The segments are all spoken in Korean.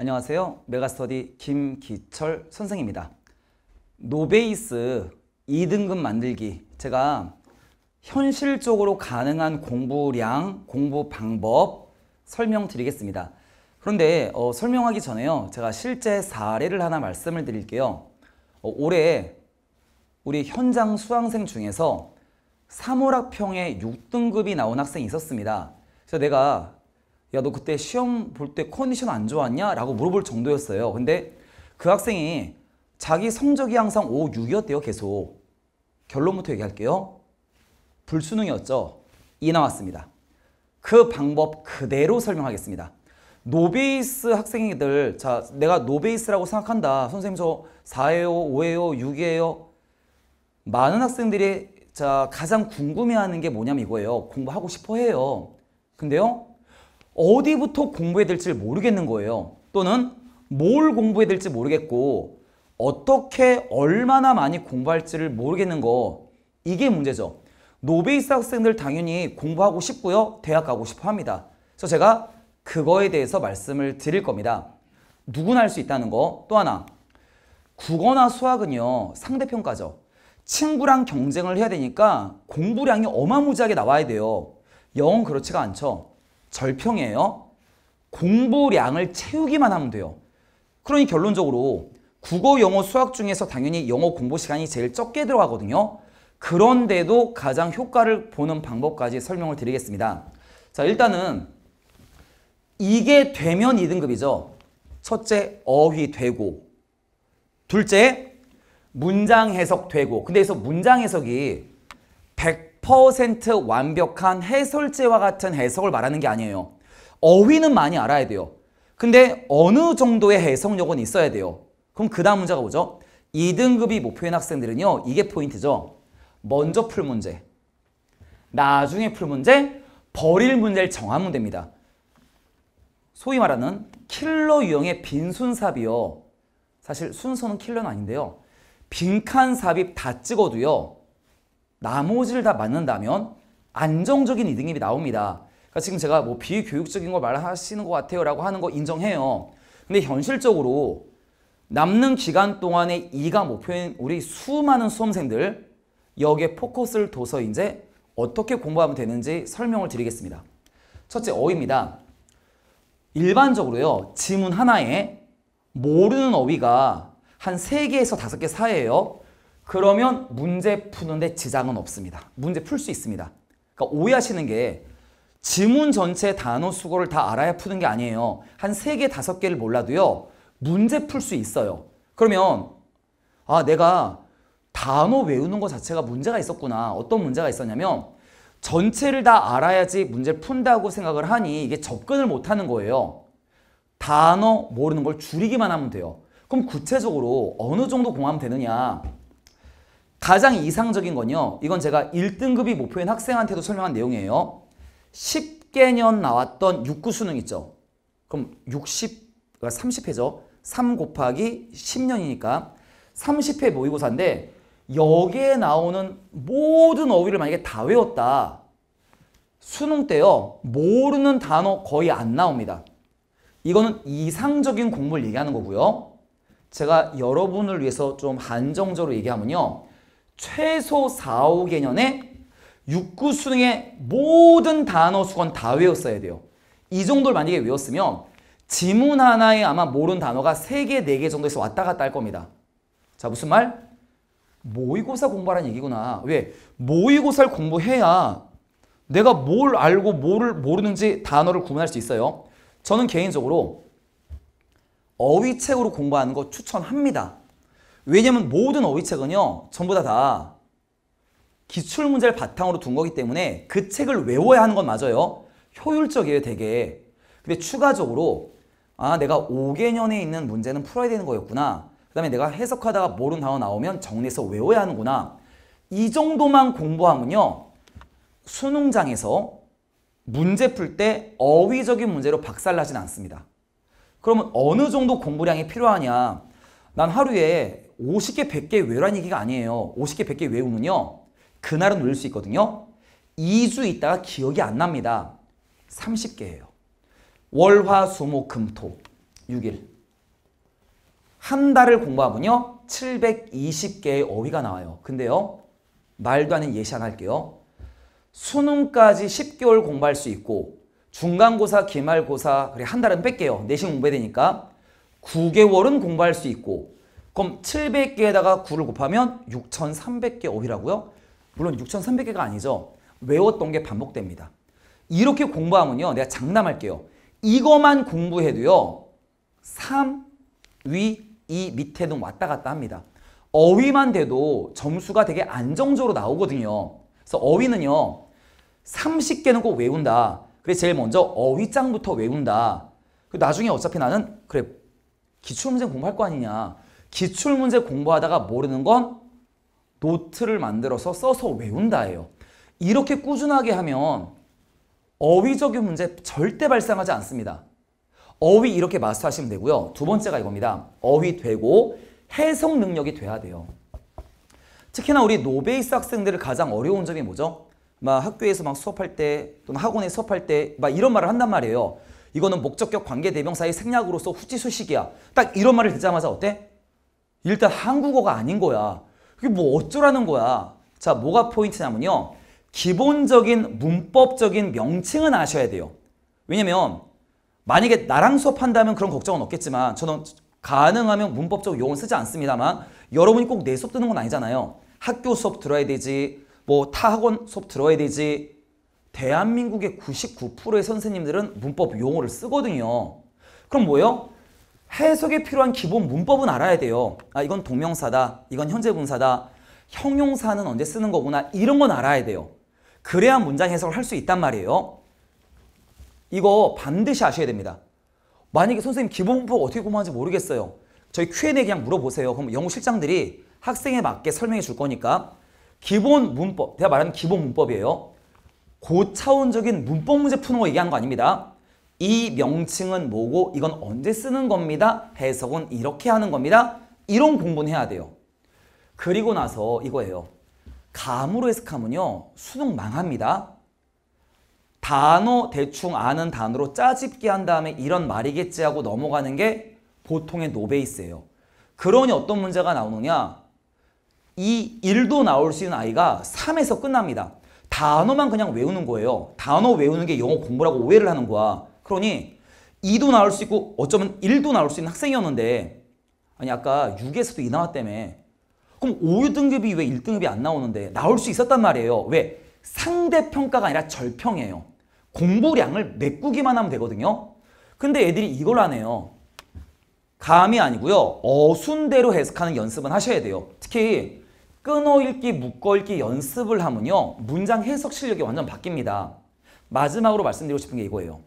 안녕하세요. 메가스터디 김기철 선생입니다. 노베이스 2등급 만들기 제가 현실적으로 가능한 공부량, 공부 방법 설명드리겠습니다. 그런데 어, 설명하기 전에요. 제가 실제 사례를 하나 말씀을 드릴게요. 어, 올해 우리 현장 수강생 중에서 사물학평에 6등급이 나온 학생이 있었습니다. 그래서 내가 야너 그때 시험 볼 때 컨디션 안 좋았냐? 라고 물어볼 정도였어요. 근데 그 학생이 자기 성적이 항상 5, 6이었대요. 계속. 결론부터 얘기할게요. 불수능이었죠. 이 나왔습니다. 그 방법 그대로 설명하겠습니다. 노베이스 학생들 자 내가 노베이스라고 생각한다. 선생님 저 4회요, 5회요, 6에요 많은 학생들이 자 가장 궁금해하는 게 뭐냐면 이거예요. 공부하고 싶어 해요. 근데요. 어디부터 공부해야 될지 모르겠는 거예요. 또는 뭘 공부해야 될지 모르겠고 어떻게 얼마나 많이 공부할지를 모르겠는 거 이게 문제죠. 노베이스 학생들 당연히 공부하고 싶고요. 대학 가고 싶어 합니다. 그래서 제가 그거에 대해서 말씀을 드릴 겁니다. 누구나 할 수 있다는 거. 또 하나 국어나 수학은요. 상대평가죠. 친구랑 경쟁을 해야 되니까 공부량이 어마무지하게 나와야 돼요. 영은 그렇지가 않죠. 절평이에요. 공부량을 채우기만 하면 돼요. 그러니 결론적으로 국어, 영어, 수학 중에서 당연히 영어 공부 시간이 제일 적게 들어가거든요. 그런데도 가장 효과를 보는 방법까지 설명을 드리겠습니다. 자 일단은 이게 되면 2등급이죠. 첫째 어휘 되고 둘째 문장 해석 되고 근데 여기서 문장 해석이 100% 완벽한 해설제와 같은 해석을 말하는 게 아니에요. 어휘는 많이 알아야 돼요. 근데 어느 정도의 해석력은 있어야 돼요. 그럼 그 다음 문제가 뭐죠? 2등급이 목표인 학생들은요. 이게 포인트죠. 먼저 풀 문제, 나중에 풀 문제, 버릴 문제를 정하면 됩니다. 소위 말하는 킬러 유형의 빈순 삽이요. 사실 순서는 킬러는 아닌데요. 빈칸 삽입 다 찍어도요. 나머지를 다 맞는다면 안정적인 2등급이 나옵니다. 그러니까 지금 제가 뭐 비교육적인 걸 말하시는 것 같아요 라고 하는 거 인정해요. 근데 현실적으로 남는 기간 동안의 이가 목표인 뭐 우리 수많은 수험생들 여기에 포커스를 둬서 이제 어떻게 공부하면 되는지 설명을 드리겠습니다. 첫째 어휘입니다. 일반적으로요. 지문 하나에 모르는 어휘가 한 세개에서 다개 사이에요. 그러면 문제 푸는데 지장은 없습니다. 문제 풀 수 있습니다. 그러니까 오해하시는 게 지문 전체 단어 수거를 다 알아야 푸는 게 아니에요. 한 세개 다섯 개를 몰라도요. 문제 풀 수 있어요. 그러면 아 내가 단어 외우는 것 자체가 문제가 있었구나. 어떤 문제가 있었냐면 전체를 다 알아야지 문제를 푼다고 생각을 하니 이게 접근을 못하는 거예요. 단어 모르는 걸 줄이기만 하면 돼요. 그럼 구체적으로 어느 정도 공하면 되느냐. 가장 이상적인 건요. 이건 제가 1등급이 목표인 학생한테도 설명한 내용이에요. 10개년 나왔던 6구 수능 있죠. 그럼 60, 그러니까 30회죠. 3 곱하기 10년이니까 30회 모의고사인데 여기에 나오는 모든 어휘를 만약에 다 외웠다. 수능 때요. 모르는 단어 거의 안 나옵니다. 이거는 이상적인 공부를 얘기하는 거고요. 제가 여러분을 위해서 좀 한정적으로 얘기하면요. 최소 4, 5개년에 6구 수능의 모든 단어 수건 다 외웠어야 돼요. 이 정도를 만약에 외웠으면 지문 하나에 아마 모르는 단어가 3개, 4개 정도에서 왔다 갔다 할 겁니다. 자, 무슨 말? 모의고사 공부하라는 얘기구나. 왜? 모의고사를 공부해야 내가 뭘 알고 뭘 모르는지 단어를 구분할 수 있어요. 저는 개인적으로 어휘책으로 공부하는 거 추천합니다. 왜냐면 모든 어휘책은요. 전부 다 다 기출문제를 바탕으로 둔 거기 때문에 그 책을 외워야 하는 건 맞아요. 효율적이에요. 되게. 근데 추가적으로 아 내가 5개년에 있는 문제는 풀어야 되는 거였구나. 그 다음에 내가 해석하다가 모르는 단어 나오면 정리해서 외워야 하는구나. 이 정도만 공부하면요. 수능장에서 문제 풀 때 어휘적인 문제로 박살나진 않습니다. 그러면 어느 정도 공부량이 필요하냐. 난 하루에 50개, 100개 외란 얘기가 아니에요. 50개, 100개 외우면요. 그날은 외릴수 있거든요. 2주 있다가 기억이 안 납니다. 30개예요. 월, 화, 수, 목, 금, 토. 6일. 한 달을 공부하면요. 720개의 어휘가 나와요. 근데요. 말도 아닌 예시 하나 할게요. 수능까지 10개월 공부할 수 있고 중간고사, 기말고사 그래 한 달은 뺄게요. 내신 네 공부해야 되니까 9개월은 공부할 수 있고 그럼 700개에다가 9를 곱하면 6,300개 어휘라고요 물론 6,300개가 아니죠. 외웠던 게 반복됩니다. 이렇게 공부하면요. 내가 장담할게요. 이것만 공부해도요. 3, 위, 2 밑에는 왔다 갔다 합니다. 어휘만 돼도 점수가 되게 안정적으로 나오거든요. 그래서 어휘는요. 30개는 꼭 외운다. 그래서 제일 먼저 어휘장부터 외운다. 그리고 나중에 어차피 나는 그래 기출문제 공부할 거 아니냐. 기출문제 공부하다가 모르는 건 노트를 만들어서 써서 외운다예요. 이렇게 꾸준하게 하면 어휘적인 문제 절대 발생하지 않습니다. 어휘 이렇게 마스터하시면 되고요. 두 번째가 이겁니다. 어휘 되고 해석 능력이 돼야 돼요. 특히나 우리 노베이스 학생들을 가장 어려운 점이 뭐죠? 막 학교에서 막 수업할 때 또는 학원에 수업할 때 막 이런 말을 한단 말이에요. 이거는 목적격 관계 대명사의 생략으로서 후지수식이야. 딱 이런 말을 듣자마자 어때? 일단 한국어가 아닌 거야. 그게 뭐 어쩌라는 거야. 자, 뭐가 포인트냐면요. 기본적인 문법적인 명칭은 아셔야 돼요. 왜냐면 만약에 나랑 수업한다면 그런 걱정은 없겠지만 저는 가능하면 문법적 용어 쓰지 않습니다만 여러분이 꼭 내 수업 듣는 건 아니잖아요. 학교 수업 들어야 되지, 뭐 타학원 수업 들어야 되지. 대한민국의 99%의 선생님들은 문법 용어를 쓰거든요. 그럼 뭐예요? 해석에 필요한 기본 문법은 알아야 돼요. 아 이건 동명사다. 이건 현재분사다. 형용사는 언제 쓰는 거구나. 이런 건 알아야 돼요. 그래야 문장 해석을 할 수 있단 말이에요. 이거 반드시 아셔야 됩니다. 만약에 선생님 기본 문법 어떻게 공부하는지 모르겠어요. 저희 Q&A 그냥 물어보세요. 그럼 영어 실장들이 학생에 맞게 설명해 줄 거니까 기본 문법, 제가 말하는 기본 문법이에요. 고차원적인 문법 문제 푸는 거얘기하거 아닙니다. 이 명칭은 뭐고 이건 언제 쓰는 겁니다. 해석은 이렇게 하는 겁니다. 이런 공부는 해야 돼요. 그리고 나서 이거예요. 감으로 해석하면요. 수능 망합니다. 단어 대충 아는 단어로 짜집기 한 다음에 이런 말이겠지 하고 넘어가는 게 보통의 노베이스예요. 그러니 어떤 문제가 나오느냐. 이 1도 나올 수 있는 아이가 3에서 끝납니다. 단어만 그냥 외우는 거예요. 단어 외우는 게 영어 공부라고 오해를 하는 거야. 그러니 2도 나올 수 있고 어쩌면 1도 나올 수 있는 학생이었는데 아니 아까 6에서도 2 나왔다며 그럼 5등급이 왜 1등급이 안 나오는데 나올 수 있었단 말이에요. 왜? 상대평가가 아니라 절평이에요. 공부량을 메꾸기만 하면 되거든요. 근데 애들이 이걸 하네요. 감이 아니고요. 어순대로 해석하는 연습은 하셔야 돼요. 특히 끊어읽기, 묶어읽기 연습을 하면요. 문장 해석 실력이 완전 바뀝니다. 마지막으로 말씀드리고 싶은 게 이거예요.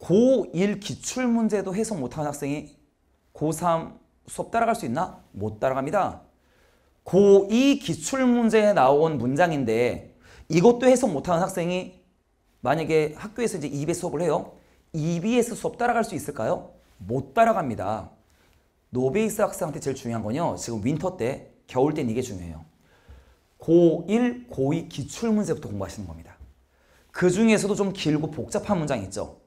고1 기출문제도 해석 못하는 학생이 고3 수업 따라갈 수 있나? 못 따라갑니다. 고2 기출문제에 나온 문장인데 이것도 해석 못하는 학생이 만약에 학교에서 이제 2배 수업을 해요. 2 b 에 수업 따라갈 수 있을까요? 못 따라갑니다. 노베이스 학생한테 제일 중요한 건요. 지금 윈터 때, 겨울 때 이게 중요해요. 고1, 고2 기출문제부터 공부하시는 겁니다. 그 중에서도 좀 길고 복잡한 문장이 있죠.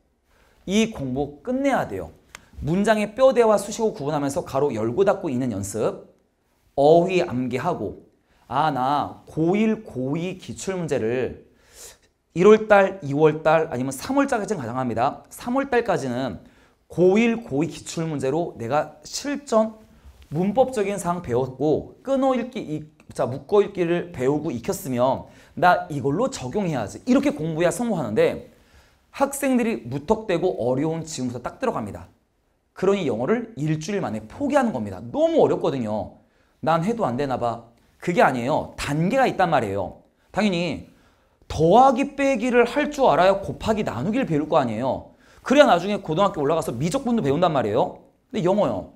이 공부 끝내야 돼요. 문장의 뼈대와 수식어 구분하면서 가로 열고 닫고 있는 연습. 어휘 암기하고 아 나 고1 고2 기출문제를 1월달 2월달 아니면 3월달까지는 가능합니다. 3월달까지는 고1 고2 기출문제로 내가 실전 문법적인 사항 배웠고 끊어읽기 자 묶어읽기를 배우고 익혔으면 나 이걸로 적용해야지 이렇게 공부해야 성공하는데 학생들이 무턱대고 어려운 지문부터딱 들어갑니다. 그러니 영어를 일주일 만에 포기하는 겁니다. 너무 어렵거든요. 난 해도 안 되나 봐. 그게 아니에요. 단계가 있단 말이에요. 당연히 더하기 빼기를 할 줄 알아야 곱하기 나누기를 배울 거 아니에요. 그래야 나중에 고등학교 올라가서 미적분도 배운단 말이에요. 근데 영어요.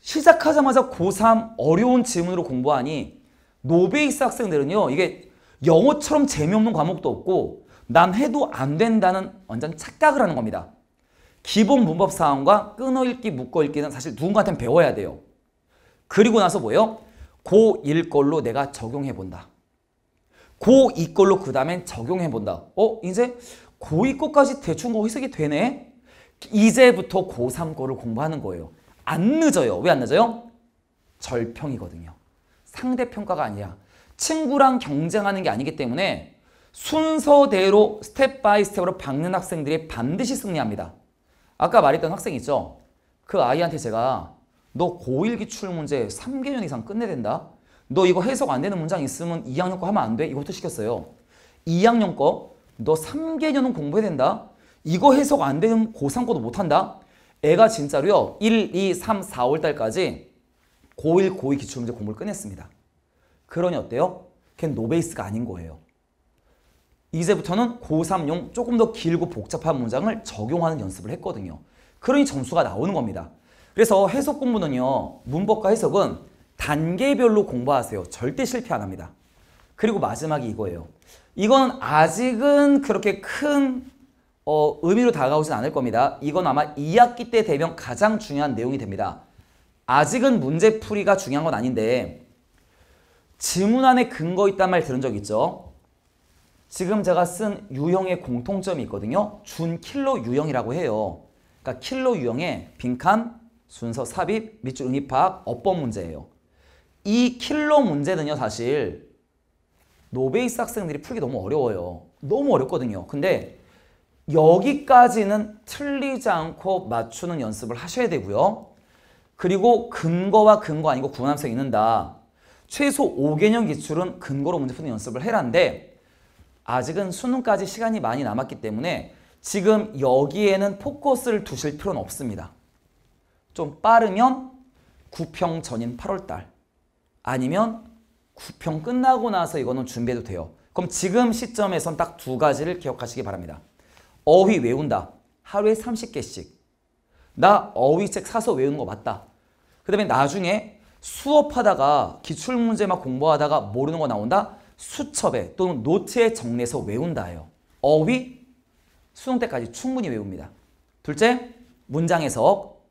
시작하자마자 고3 어려운 지문으로 공부하니 노베이스 학생들은요. 이게 영어처럼 재미없는 과목도 없고 난 해도 안 된다는 완전 착각을 하는 겁니다. 기본 문법 사항과 끊어읽기, 묶어읽기는 사실 누군가한테 배워야 돼요. 그리고 나서 뭐예요? 고1 걸로 내가 적용해 본다. 고2 걸로 그 다음엔 적용해 본다. 어? 이제 고2 거까지 대충 거 해석이 되네? 이제부터 고3 거를 공부하는 거예요. 안 늦어요. 왜 안 늦어요? 절평이거든요. 상대평가가 아니야 친구랑 경쟁하는 게 아니기 때문에 순서대로 스텝 바이 스텝으로 박는 학생들이 반드시 승리합니다. 아까 말했던 학생 있죠? 그 아이한테 제가 너 고1 기출문제 3개년 이상 끝내야 된다. 너 이거 해석 안 되는 문장 있으면 2학년 거 하면 안 돼. 이것도 시켰어요. 2학년 거 너 3개년은 공부해야 된다. 이거 해석 안 되는 고3 거도 못한다. 애가 진짜로요. 1, 2, 3, 4월 달까지 고1, 고2 기출문제 공부를 끝냈습니다. 그러니 어때요? 걘 노베이스가 아닌 거예요. 이제부터는 고3용 조금 더 길고 복잡한 문장을 적용하는 연습을 했거든요. 그러니 점수가 나오는 겁니다. 그래서 해석 공부는요. 문법과 해석은 단계별로 공부하세요. 절대 실패 안 합니다. 그리고 마지막이 이거예요. 이건 아직은 그렇게 큰 어, 의미로 다가오진 않을 겁니다. 이건 아마 2학기 때 되면 가장 중요한 내용이 됩니다. 아직은 문제풀이가 중요한 건 아닌데 지문 안에 근거 있단 말 들은 적 있죠? 지금 제가 쓴 유형의 공통점이 있거든요. 준킬로 유형이라고 해요. 그러니까 킬로 유형의 빈칸, 순서 삽입, 밑줄 응입학, 어법 문제예요. 이 킬로 문제는요 사실 노베이스 학생들이 풀기 너무 어려워요. 너무 어렵거든요. 근데 여기까지는 틀리지 않고 맞추는 연습을 하셔야 되고요. 그리고 근거와 근거 아니고 구남성 분있는다 최소 5개년 기출은 근거로 문제 푸는 연습을 해라는데 아직은 수능까지 시간이 많이 남았기 때문에 지금 여기에는 포커스를 두실 필요는 없습니다. 좀 빠르면 구평 전인 8월달 아니면 구평 끝나고 나서 이거는 준비해도 돼요. 그럼 지금 시점에선 딱 두 가지를 기억하시기 바랍니다. 어휘 외운다. 하루에 30개씩. 나 어휘책 사서 외우는 거 맞다. 그 다음에 나중에 수업하다가 기출문제만 공부하다가 모르는 거 나온다? 수첩에 또는 노트에 정리해서 외운다예요. 어휘 수능 때까지 충분히 외웁니다. 둘째 문장 해석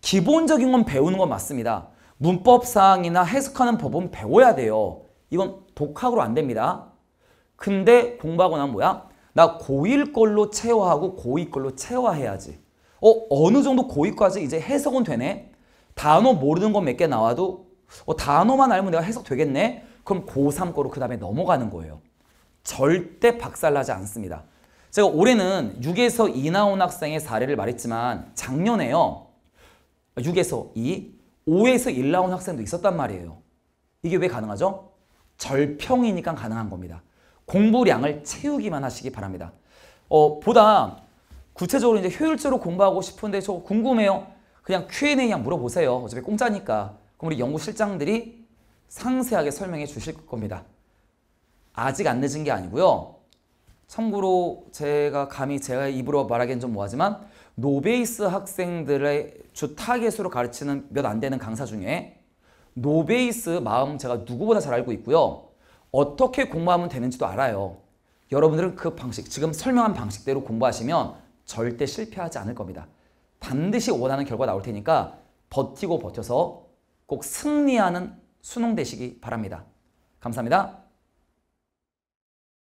기본적인 건 배우는 건 맞습니다. 문법 사항이나 해석하는 법은 배워야 돼요. 이건 독학으로 안 됩니다. 근데 공부하고 나면 뭐야? 나 고1 걸로 체화하고 고2 걸로 체화해야지. 어, 어느 정도 고2까지 이제 해석은 되네? 단어 모르는 건 몇 개 나와도 어, 단어만 알면 내가 해석 되겠네? 그럼 고3 거로 그 다음에 넘어가는 거예요. 절대 박살나지 않습니다. 제가 올해는 6에서 2 나온 학생의 사례를 말했지만 작년에요. 6에서 2, 5에서 1 나온 학생도 있었단 말이에요. 이게 왜 가능하죠? 절평이니까 가능한 겁니다. 공부량을 채우기만 하시기 바랍니다. 어, 보다 구체적으로 이제 효율적으로 공부하고 싶은데 저 궁금해요. 그냥 Q&A 그냥 물어보세요. 어차피 공짜니까. 그럼 우리 연구실장들이 상세하게 설명해 주실 겁니다. 아직 안 늦은 게 아니고요. 참고로 제가 감히 제가 입으로 말하기엔 좀 뭐하지만 노베이스 학생들의 주 타겟으로 가르치는 몇 안 되는 강사 중에 노베이스 마음 제가 누구보다 잘 알고 있고요. 어떻게 공부하면 되는지도 알아요. 여러분들은 그 방식, 지금 설명한 방식대로 공부하시면 절대 실패하지 않을 겁니다. 반드시 원하는 결과 나올 테니까 버티고 버텨서 꼭 승리하는 수능되시기 바랍니다. 감사합니다.